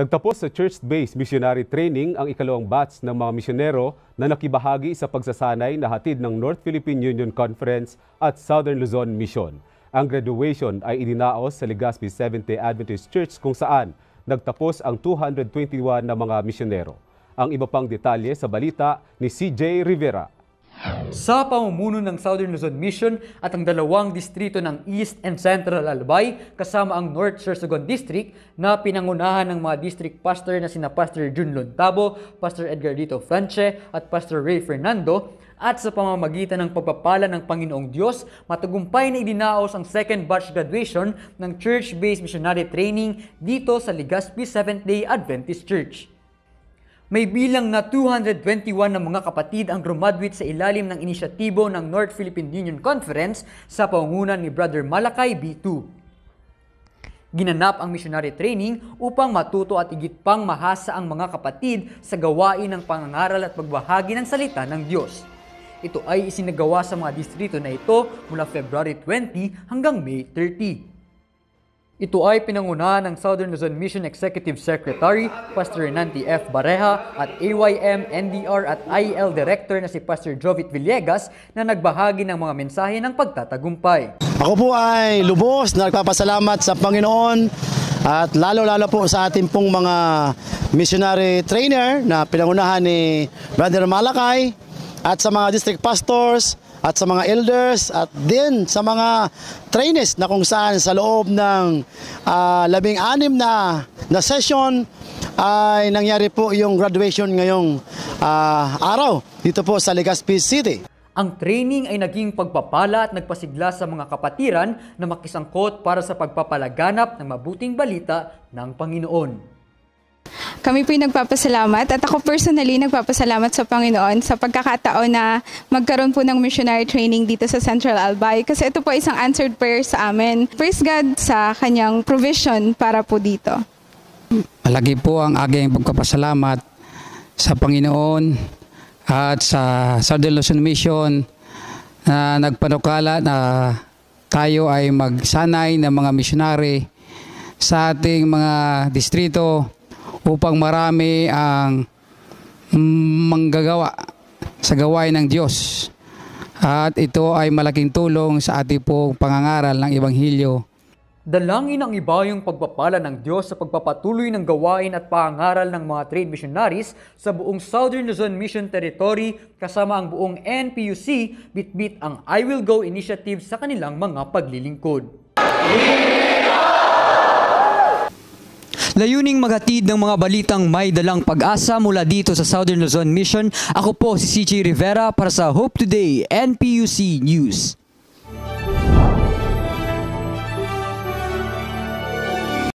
Nagtapos sa church-based missionary training ang ikalawang batch ng mga misyonero na nakibahagi sa pagsasanay na hatid ng North Philippine Union Conference at Southern Luzon Mission. Ang graduation ay idinaos sa Legazpi Seventh-day Adventist Church kung saan nagtapos ang 221 na mga misyonero. Ang iba pang detalye sa balita ni CJ Rivera. Sa pamumuno ng Southern Luzon Mission at ang dalawang distrito ng East and Central Albay kasama ang North Sorsogon District na pinangunahan ng mga district pastor na sina Pastor Jun Lontabo, Pastor Edgar Dito Franche at Pastor Ray Fernando at sa pamamagitan ng pagpapala ng Panginoong Diyos, matagumpay na idinaos ang second batch graduation ng Church-Based Missionary Training dito sa Legazpi Seventh-day Adventist Church. May bilang na 221 na mga kapatid ang graduate sa ilalim ng inisyatibo ng North Philippine Union Conference sa pangunan ni Brother Malakay B2. Ginanap ang missionary training upang matuto at igit pang mahasa ang mga kapatid sa gawain ng pangangaral at pagbahagi ng salita ng Diyos. Ito ay isinagawa sa mga distrito na ito mula February 20 hanggang May 30. Ito ay pinangunahan ng Southern Luzon Mission Executive Secretary, Pastor Nanti F. Bareha at AYM, NDR at IL Director na si Pastor Jovit Villegas na nagbahagi ng mga mensahe ng pagtatagumpay. Ako po ay lubos na nagpapasalamat sa Panginoon at lalo-lalo po sa ating pong mga missionary trainer na pinangunahan ni Brother Malakay at sa mga district pastors, at sa mga elders at din sa mga trainees na kung saan sa loob ng uh, labing-anim na, na session ay nangyari po yung graduation ngayong uh, araw dito po sa Legazpi City. Ang training ay naging pagpapala at nagpasigla sa mga kapatiran na makisangkot para sa pagpapalaganap ng mabuting balita ng Panginoon. Kami po'y nagpapasalamat at ako personally nagpapasalamat sa Panginoon sa pagkakataon na magkaroon po ng missionary training dito sa Central Albay kasi ito po isang answered prayer sa amin. Praise God sa kanyang provision para po dito. Malagi po ang aking pagkapasalamat sa Panginoon at sa Southern Luzon Mission na nagpanukala na tayo ay magsanay ng mga missionary sa ating mga distrito upang marami ang manggagawa sa gawain ng Diyos. At ito ay malaking tulong sa ating pong pangangaral ng Ibanghilyo. Dalangin ang iba yung pagpapala ng Diyos sa pagpapatuloy ng gawain at pangaral ng mga trade missionaries sa buong Southern Luzon Mission Territory kasama ang buong NPUC bitbit ang I Will Go initiative sa kanilang mga paglilingkod. Amen! Layuning maghatid ng mga balitang may dalang pag-asa mula dito sa Southern Luzon Mission. Ako po si CJ Rivera para sa Hope Today NPUC News.